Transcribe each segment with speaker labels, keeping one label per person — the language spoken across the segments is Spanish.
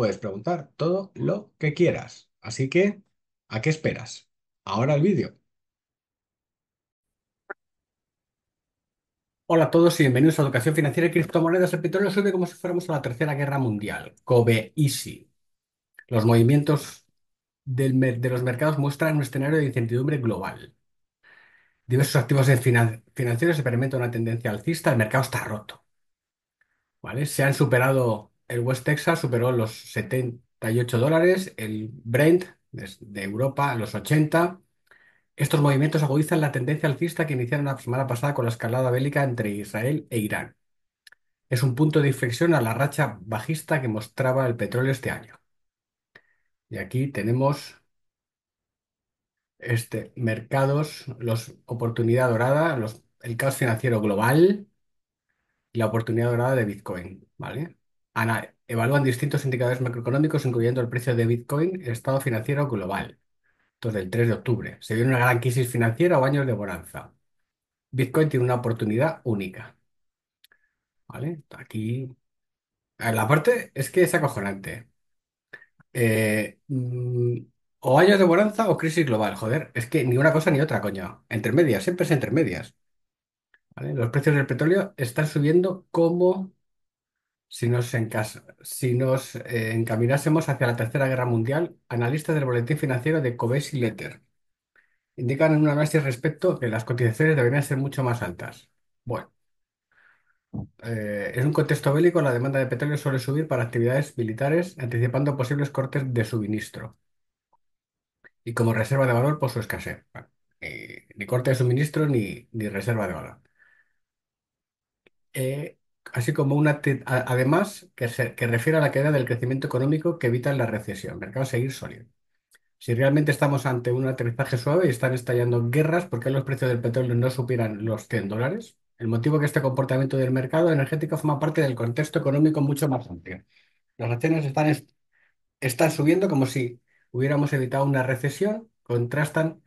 Speaker 1: puedes preguntar todo lo que quieras. Así que, ¿a qué esperas? Ahora el vídeo. Hola a todos y bienvenidos a Educación Financiera y Criptomonedas. El petróleo sube como si fuéramos a la Tercera Guerra Mundial. Kobe Easy. Los movimientos de los mercados muestran un escenario de incertidumbre global. Diversos activos financieros experimentan una tendencia alcista. El mercado está roto. ¿Vale? Se han superado el West Texas superó los 78 dólares, el Brent de Europa los 80. Estos movimientos agudizan la tendencia alcista que iniciaron la semana pasada con la escalada bélica entre Israel e Irán. Es un punto de inflexión a la racha bajista que mostraba el petróleo este año. Y aquí tenemos este, mercados, los, oportunidad dorada, el caos financiero global y la oportunidad dorada de Bitcoin, ¿vale? evalúan distintos indicadores macroeconómicos, incluyendo el precio de Bitcoin, el estado financiero global. Entonces, el 3 de octubre. Se viene una gran crisis financiera o años de bonanza. Bitcoin tiene una oportunidad única. ¿Vale? Aquí. La parte es que es acojonante. Eh, mm, o años de bonanza o crisis global. Joder, es que ni una cosa ni otra, coño. Entre medias, siempre es entre medias. ¿vale? Los precios del petróleo están subiendo como si nos, eh, encaminásemos hacia la Tercera Guerra Mundial, analistas del Boletín Financiero de Covesi Letter indican en un análisis respecto que las cotizaciones deberían ser mucho más altas. Bueno, eh, en un contexto bélico, la demanda de petróleo suele subir para actividades militares, anticipando posibles cortes de suministro y como reserva de valor por su escasez. ni, corte de suministro ni, ni reserva de valor. Eh, así como una además que, refiere a la caída del crecimiento económico que evita la recesión. El mercado seguir sólido. Si realmente estamos ante un aterrizaje suave y están estallando guerras, ¿por qué los precios del petróleo no supieran los 100 dólares? El motivo que este comportamiento del mercado energético forma parte del contexto económico mucho más amplio. Las acciones están, subiendo como si hubiéramos evitado una recesión, contrastan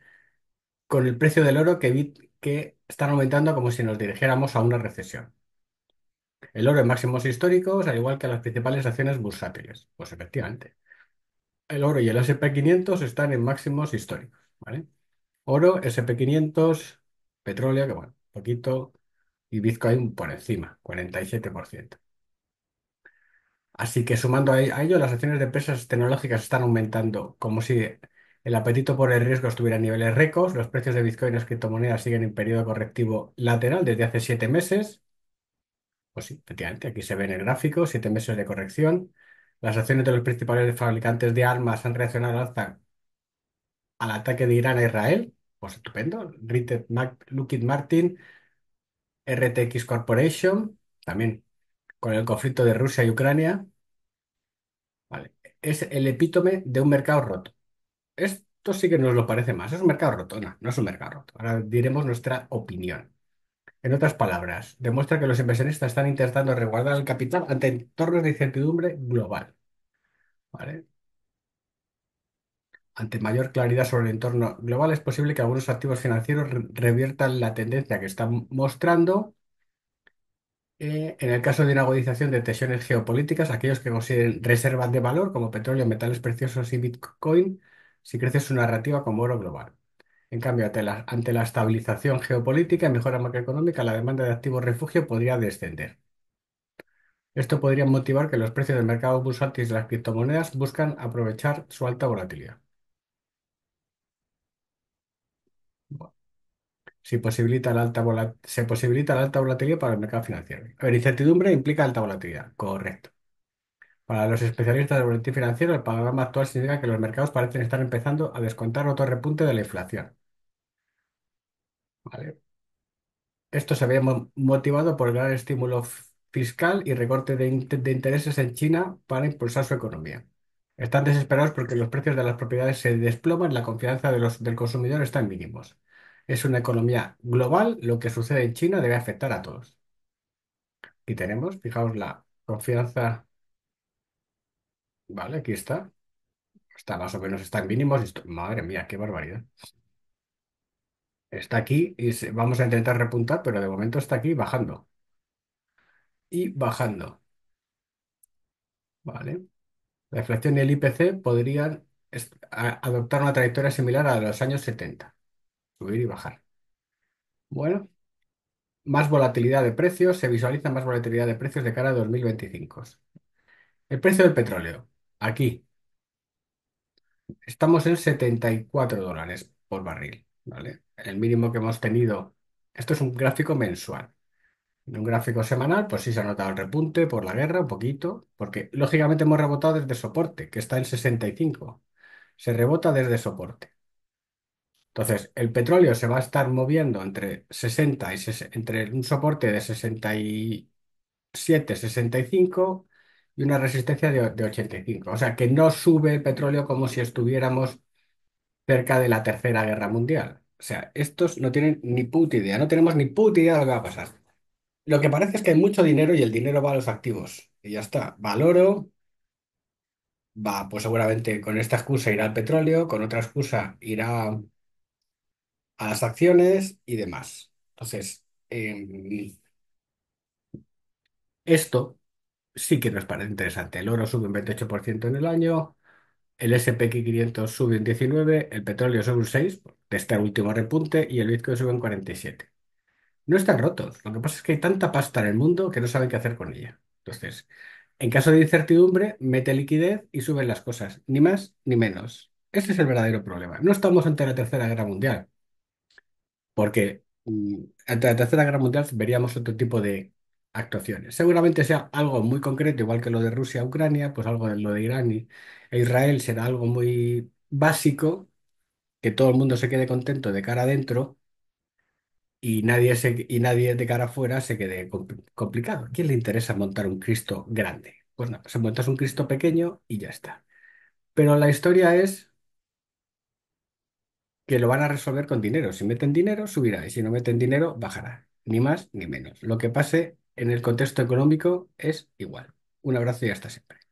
Speaker 1: con el precio del oro que, que están aumentando como si nos dirigiéramos a una recesión. El oro en máximos históricos, al igual que las principales acciones bursátiles. Pues efectivamente. El oro y el S&P 500 están en máximos históricos, ¿vale? Oro, S&P 500, petróleo, que bueno, poquito, y Bitcoin por encima, 47%. Así que sumando a ello, las acciones de empresas tecnológicas están aumentando como si el apetito por el riesgo estuviera a niveles récords. Los precios de Bitcoin y las criptomonedas siguen en periodo correctivo lateral desde hace siete meses. Pues sí, efectivamente, aquí se ve en el gráfico, siete meses de corrección. Las acciones de los principales fabricantes de armas han reaccionado al al ataque de Irán a Israel. Pues estupendo. Martin, RTX Corporation, también con el conflicto de Rusia y Ucrania. Vale. Es el epítome de un mercado roto. Esto sí que nos lo parece más. Es un mercado roto, no, no es un mercado roto. Ahora diremos nuestra opinión. En otras palabras, demuestra que los inversionistas están intentando resguardar el capital ante entornos de incertidumbre global, Ante mayor claridad sobre el entorno global, es posible que algunos activos financieros reviertan la tendencia que están mostrando. Eh, en el caso de una agudización de tensiones geopolíticas, aquellos que consideren reservas de valor como petróleo, metales preciosos y Bitcoin, si crece su narrativa como oro global. En cambio, ante la, estabilización geopolítica y mejora macroeconómica, la demanda de activos refugio podría descender. Esto podría motivar que los precios del mercado bursátil de las criptomonedas buscan aprovechar su alta volatilidad. si se posibilita la alta volatilidad para el mercado financiero. A ver, incertidumbre implica alta volatilidad, correcto. Para los especialistas del volatilidad financiero, el panorama actual significa que los mercados parecen estar empezando a descontar otro repunte de la inflación. Esto se había motivado por el gran estímulo fiscal y recorte de, intereses en China para impulsar su economía. Están desesperados porque los precios de las propiedades se desploman, la confianza del consumidor está en mínimos. Es una economía global, lo que sucede en China debe afectar a todos. Y tenemos, fijaos, la confianza, vale, aquí está, está más o menos, está en mínimos. madre mía, qué barbaridad. Está aquí y vamos a intentar repuntar, pero de momento está aquí bajando y bajando. Vale. La inflación y el IPC podrían adoptar una trayectoria similar a los años 70, subir y bajar. Bueno, más volatilidad de precios, se visualiza más volatilidad de precios de cara a 2025. El precio del petróleo, aquí estamos en 74 dólares por barril. El mínimo que hemos tenido, esto es un gráfico mensual. En un gráfico semanal, pues sí se ha notado el repunte por la guerra, un poquito, porque lógicamente hemos rebotado desde soporte, que está en 65. Se rebota desde soporte. Entonces, el petróleo se va a estar moviendo entre 60 y entre un soporte de 67, 65 y una resistencia de, de 85. O sea, que no sube el petróleo como si estuviéramos cerca de la Tercera Guerra Mundial. O sea, estos no tienen ni puta idea, no tenemos ni puta idea de lo que va a pasar. Lo que parece es que hay mucho dinero y el dinero va a los activos. Y ya está, va al oro, va, pues seguramente con esta excusa irá al petróleo, con otra excusa irá a las acciones y demás. Entonces, em, esto sí que nos parece interesante. El oro sube un 28% en el año, el S&P 500 sube en 19, el petróleo sube un 6, de este último repunte, y el Bitcoin sube en 47. No están rotos, lo que pasa es que hay tanta pasta en el mundo que no saben qué hacer con ella. Entonces, en caso de incertidumbre, mete liquidez y suben las cosas, ni más ni menos. Ese es el verdadero problema. No estamos ante la Tercera Guerra Mundial, porque mm, ante la Tercera Guerra Mundial veríamos otro tipo de actuaciones. Seguramente sea algo muy concreto, igual que lo de Rusia-Ucrania, pues algo de lo de Irán e Israel será algo muy básico, que todo el mundo se quede contento de cara adentro y nadie, y nadie de cara afuera se quede complicado. ¿A quién le interesa montar un Cristo grande? Pues no, se montas un Cristo pequeño y ya está. Pero la historia es que lo van a resolver con dinero. Si meten dinero, subirá y si no meten dinero, bajará. Ni más ni menos. Lo que pase en el contexto económico es igual. Un abrazo y hasta siempre.